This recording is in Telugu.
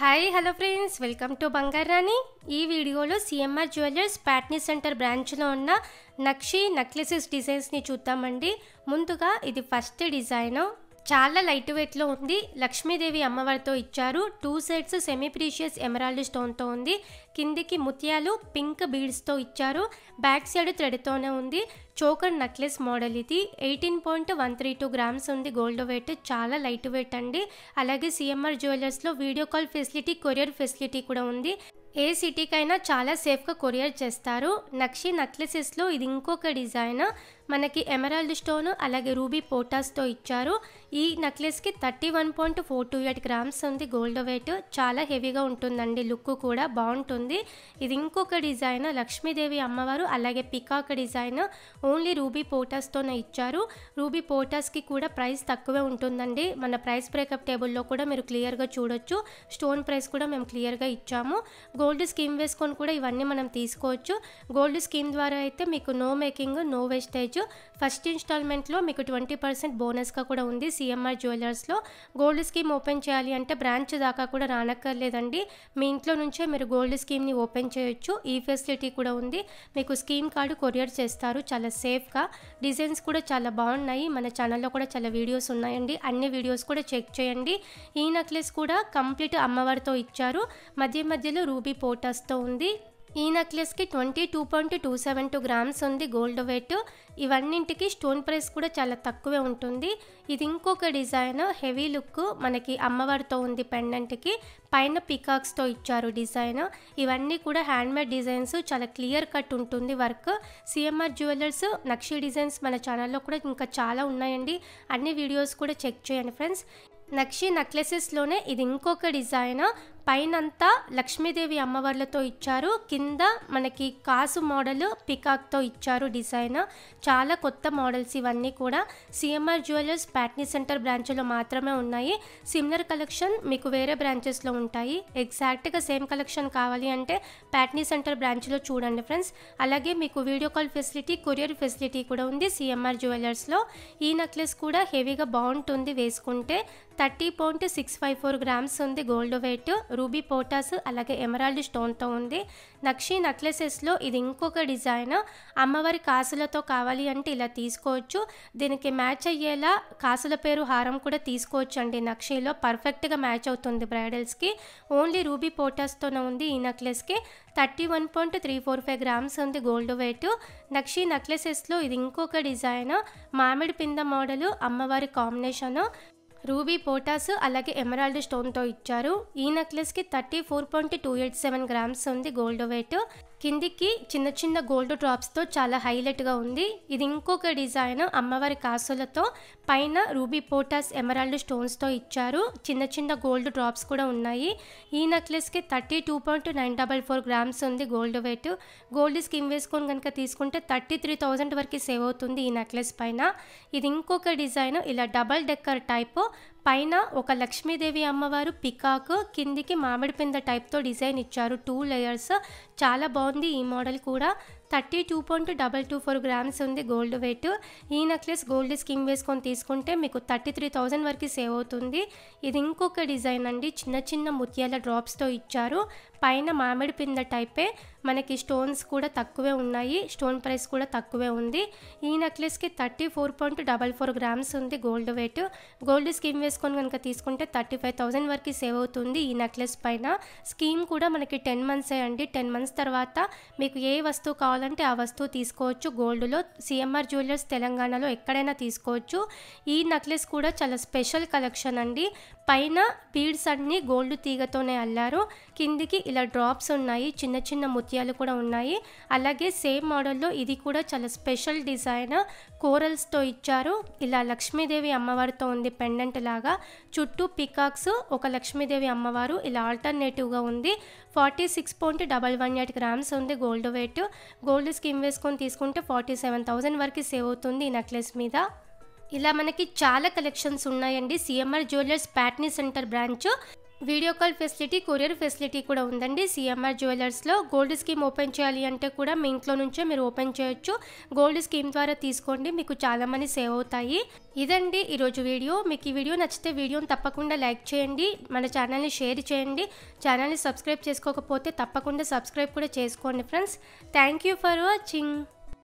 hi hello friends welcome to Bangarani ఈ వీడియోలో సిఎంఆర్ జ్యువెలర్స్ ప్యాట్నీ సెంటర్ బ్రాంచ్లో ఉన్న నక్షి నక్లెసెస్ డిజైన్స్ని చూద్దామండి ముందుగా ఇది ఫస్ట్ డిజైను చాలా లైట్ వెయిట్లో ఉంది లక్ష్మీదేవి అమ్మవారితో ఇచ్చారు two sets semi precious emerald స్టోన్తో ఉంది కిందికి ముత్యాలు పింక్ బీడ్స్తో ఇచ్చారు బ్యాక్ సైడ్ థ్రెడ్తోనే ఉంది చోకర్ నెక్లెస్ మోడల్ ఇది eighteen point one three two grams ఉంది గోల్డ్ వెయిట్ చాలా లైట్ వెయిట్ అండి అలాగే సిఎంఆర్ జ్యువెలర్స్లో video call facility courier facility కూడా ఉంది ఏ సిటీకైనా చాలా సేఫ్గా కొరియర్ చేస్తారు నక్షి నెక్లెసెస్లో ఇది ఇంకొక డిజైన్ మనకి ఎమరాల్డ్ స్టోన్ అలాగే రూబీ పోటాస్తో ఇచ్చారు ఈ నెక్లెస్కి thirty one point four two eight grams ఉంది గోల్డ్ వెయిట్ చాలా హెవీగా ఉంటుందండి లుక్ కూడా బాగుంటుంది ఇది ఇంకొక డిజైన్ లక్ష్మీదేవి అమ్మవారు అలాగే పికాక్ డిజైన్ ఓన్లీ రూబీ పోటాస్తోనే ఇచ్చారు రూబీ పోటాస్కి కూడా ప్రైస్ తక్కువే ఉంటుందండి మన ప్రైస్ బ్రేకప్ టేబుల్లో కూడా మీరు క్లియర్గా చూడొచ్చు స్టోన్ ప్రైస్ కూడా మేము క్లియర్గా ఇచ్చాము గోల్డ్ స్కీమ్ వేసుకొని కూడా ఇవన్నీ మనం తీసుకోవచ్చు గోల్డ్ స్కీమ్ ద్వారా అయితే మీకు నో మేకింగ్ నో వేస్టేజ్ చేసుకోవచ్చు ఫస్ట్ ఇన్స్టాల్మెంట్లో మీకు ట్వంటీ పర్సెంట్ బోనస్గా కూడా ఉంది సిఎంఆర్ జ్యువెలర్స్లో గోల్డ్ స్కీమ్ ఓపెన్ చేయాలి అంటే బ్రాంచ్ దాకా కూడా రానక్కర్లేదండి మీ ఇంట్లో నుంచే మీరు గోల్డ్ స్కీమ్ని ఓపెన్ చేయొచ్చు ఈ ఫెసిలిటీ కూడా ఉంది మీకు స్కీమ్ కార్డు కొరియర్ చేస్తారు చాలా సేఫ్గా డిజైన్స్ కూడా చాలా బాగున్నాయి మన ఛానల్లో కూడా చాలా వీడియోస్ ఉన్నాయండి అన్ని వీడియోస్ కూడా చెక్ చేయండి ఈ నెక్లెస్ కూడా కంప్లీట్ అమ్మవారితో ఇచ్చారు మధ్య మధ్యలో రూబీ పోటాస్తో ఉంది ఈ నెక్లెస్కి twenty two point two seven two grams ఉంది గోల్డ్ వెయిట్ ఇవన్నింటికి స్టోన్ ప్రైస్ కూడా చాలా తక్కువే ఉంటుంది ఇది ఇంకొక డిజైన్ హెవీ లుక్ మనకి అమ్మవారితో ఉంది పెండెంట్కి పైన పికాక్స్తో ఇచ్చారు డిజైన్ ఇవన్నీ కూడా హ్యాండ్మేడ్ డిజైన్స్ చాలా క్లియర్ కట్ ఉంటుంది వర్క్ సిఎంఆర్ జ్యువెలర్స్ నక్షి డిజైన్స్ మన ఛానల్లో కూడా ఇంకా చాలా ఉన్నాయండి అన్ని వీడియోస్ కూడా చెక్ చేయండి ఫ్రెండ్స్ నక్షి నెక్లెసెస్లోనే ఇది ఇంకొక డిజైన్ పైనంతా లక్ష్మీదేవి అమ్మవార్లతో ఇచ్చారు కింద మనకి కాసు మోడల్ పికాక్తో ఇచ్చారు డిజైన్ చాలా కొత్త మోడల్స్ ఇవన్నీ కూడా సిఎంఆర్ జ్యువెలర్స్ ప్యాట్నీ సెంటర్ బ్రాంచ్లో మాత్రమే ఉన్నాయి సిమిలర్ కలెక్షన్ మీకు వేరే బ్రాంచెస్లో ఉంటాయి ఎగ్జాక్ట్గా సేమ్ కలెక్షన్ కావాలి అంటే ప్యాట్నీ సెంటర్ బ్రాంచ్లో చూడండి ఫ్రెండ్స్ అలాగే మీకు video call facility courier facility కూడా ఉంది సిఎంఆర్ జ్యువెలర్స్లో ఈ నెక్లెస్ కూడా హెవీగా బాగుంటుంది వేసుకుంటే thirty point six five four grams ఉంది గోల్డ్ వెయిట్ రూబీ పోటాస్ అలాగే ఎమరాల్డ్ స్టోన్తో ఉంది నక్షి నెక్లెసెస్లో ఇది ఇంకొక డిజైన్ అమ్మవారి కాసులతో కావాలి అంటే ఇలా తీసుకోవచ్చు దీనికి మ్యాచ్ అయ్యేలా కాసుల పేరు హారం కూడా తీసుకోవచ్చు అండి నక్షిలో పర్ఫెక్ట్గా మ్యాచ్ అవుతుంది బ్రైడల్స్కి ఓన్లీ రూబీ పోటాస్తోనే ఉంది ఈ నెక్లెస్కి thirty one point three four five grams ఉంది గోల్డ్ వెయిట్ నక్షి నెక్లెసెస్లో ఇది ఇంకొక డిజైన్ మామిడి పింద మోడలు అమ్మవారి కాంబినేషను రూబీ పోటాస్ అలాగే ఎమరాల్డ్ స్టోన్తో ఇచ్చారు ఈ నెక్లెస్కి thirty four point two eight seven grams ఉంది గోల్డ్ వెయిట్ కిందికి చిన్న చిన్న గోల్డ్ డ్రాప్స్తో చాలా హైలైట్గా ఉంది ఇది ఇంకొక డిజైన్ అమ్మవారి కాసులతో పైన రూబీ పోటాస్ ఎమరాల్డ్ స్టోన్స్తో ఇచ్చారు చిన్న చిన్న గోల్డ్ డ్రాప్స్ కూడా ఉన్నాయి ఈ నెక్లెస్కి thirty two point nine double four grams ఉంది గోల్డ్ వెయిట్ గోల్డ్ స్కిమ్ వేసుకొని కనుక తీసుకుంటే థర్టీ త్రీ థౌజండ్ వరకు సేవ్ అవుతుంది ఈ నెక్లెస్ పైన ఇది ఇంకొక డిజైన్ ఇలా డబల్ డెక్కర్ టైప్ పైన ఒక లక్ష్మీదేవి అమ్మవారు పికాక్ కిందికి మామిడి పింద టైప్తో డిజైన్ ఇచ్చారు టూ లేయర్స్ చాలా బాగుంది ఈ మోడల్ కూడా thirty two point double two four grams ఉంది గోల్డ్ వెయిట్ ఈ నెక్లెస్ గోల్డ్ స్కీమ్ వేసుకొని తీసుకుంటే మీకు థర్టీ త్రీ థౌజండ్ వరకు సేవ్ అవుతుంది ఇది ఇంకొక డిజైన్ అండి చిన్న చిన్న ముత్యాల డ్రాప్స్తో ఇచ్చారు పైన మామిడి పింద టైపే మనకి స్టోన్స్ కూడా తక్కువే ఉన్నాయి స్టోన్ ప్రైస్ కూడా తక్కువే ఉంది ఈ నెక్లెస్కి thirty four point double four grams ఉంది గోల్డ్ వెయిట్ గోల్డ్ స్కీమ్ వేసుకొని కనుక తీసుకుంటే థర్టీ ఫైవ్ థౌజండ్ వరకు సేవ్ అవుతుంది ఈ నెక్లెస్ పైన స్కీమ్ కూడా మనకి టెన్ మంత్సే అండి టెన్ మంత్స్ తర్వాత మీకు ఏ వస్తువు కావాలి కావాలంటే ఆ వస్తువు తీసుకోవచ్చు గోల్డ్లో సిఎంఆర్ జ్యువెలర్స్ తెలంగాణలో ఎక్కడైనా తీసుకోవచ్చు ఈ నెక్లెస్ కూడా చాలా స్పెషల్ కలెక్షన్ అండి పైన బీడ్స్ అన్నీ గోల్డ్ తీగతోనే అల్లారు కిందికి ఇలా డ్రాప్స్ ఉన్నాయి చిన్న చిన్న ముత్యాలు కూడా ఉన్నాయి అలాగే సేమ్ మోడల్లో ఇది కూడా చాలా స్పెషల్ డిజైన్ కోరల్స్తో ఇచ్చారు ఇలా లక్ష్మీదేవి అమ్మవారితో ఉంది పెండెంట్ లాగా చుట్టూ పికాక్స్ ఒక లక్ష్మీదేవి అమ్మవారు ఇలా ఆల్టర్నేటివ్గా ఉంది forty six point double one eight grams ఉంది గోల్డ్ వెయిట్ గోల్డ్ స్కీమ్ వేసుకొని తీసుకుంటే ఫార్టీ సెవెన్ థౌజండ్ వరకు సేవ్ అవుతుంది ఈ నెక్లెస్ మీద ఇలా మనకి చాలా కలెక్షన్స్ ఉన్నాయండి CMR jewellers Patny centre branch video call facility courier facility కూడా ఉందండి సిఎంఆర్ జ్యువెలర్స్లో గోల్డ్ స్కీమ్ ఓపెన్ చేయాలి అంటే కూడా మీ ఇంట్లో నుంచే మీరు ఓపెన్ చేయొచ్చు గోల్డ్ స్కీమ్ ద్వారా తీసుకోండి మీకు చాలా మనీ సేవ్ అవుతాయి ఇదండి ఈరోజు వీడియో మీకు ఈ వీడియో నచ్చితే వీడియోని తప్పకుండా లైక్ చేయండి మన ఛానల్ని షేర్ చేయండి ఛానల్ని సబ్స్క్రైబ్ చేసుకోకపోతే తప్పకుండా సబ్స్క్రైబ్ కూడా చేసుకోండి friends thank you for watching